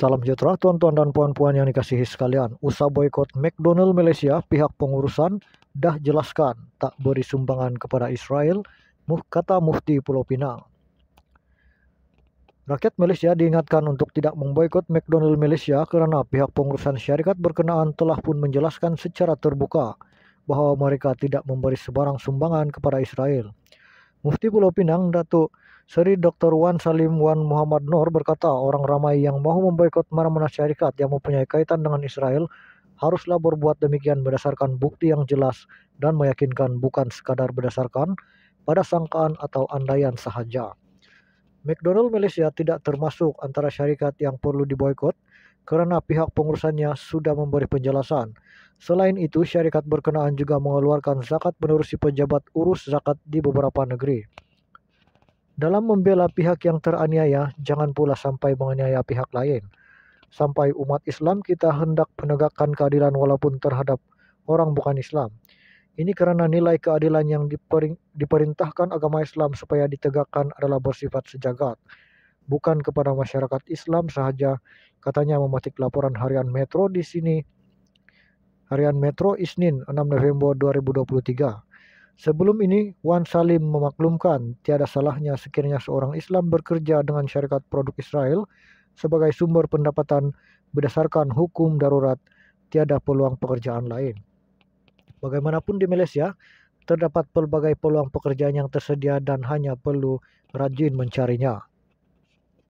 Salam sejahtera tuan-tuan dan puan-puan yang dikasihi sekalian. Usaha boykot McDonald Malaysia, pihak pengurusan dah jelaskan tak beri sumbangan kepada Israel, kata Mufti Pulau Pinang. Rakyat Malaysia diingatkan untuk tidak memboikot McDonald Malaysia karena pihak pengurusan syarikat berkenaan telah pun menjelaskan secara terbuka bahwa mereka tidak memberi sebarang sumbangan kepada Israel. Mufti Pulau Pinang, Datuk Seri Dr. Wan Salim Wan Muhammad Nur berkata, orang ramai yang mau memboikot mana-mana syarikat yang mempunyai kaitan dengan Israel haruslah berbuat demikian berdasarkan bukti yang jelas dan meyakinkan bukan sekadar berdasarkan pada sangkaan atau andaian sahaja. McDonald Malaysia tidak termasuk antara syarikat yang perlu diboikot karena pihak pengurusannya sudah memberi penjelasan. Selain itu, syarikat berkenaan juga mengeluarkan zakat penerusi pejabat urus zakat di beberapa negeri. Dalam membela pihak yang teraniaya, jangan pula sampai menganiaya pihak lain. Sampai umat Islam kita hendak penegakan keadilan walaupun terhadap orang bukan Islam. Ini karena nilai keadilan yang diperintahkan agama Islam supaya ditegakkan adalah bersifat sejagat bukan kepada masyarakat Islam saja. Katanya memetik laporan harian Metro di sini. Harian Metro Isnin 6 November 2023. Sebelum ini, Wan Salim memaklumkan tiada salahnya sekiranya seorang Islam bekerja dengan syarikat produk Israel sebagai sumber pendapatan berdasarkan hukum darurat, tiada peluang pekerjaan lain. Bagaimanapun di Malaysia, terdapat pelbagai peluang pekerjaan yang tersedia dan hanya perlu rajin mencarinya.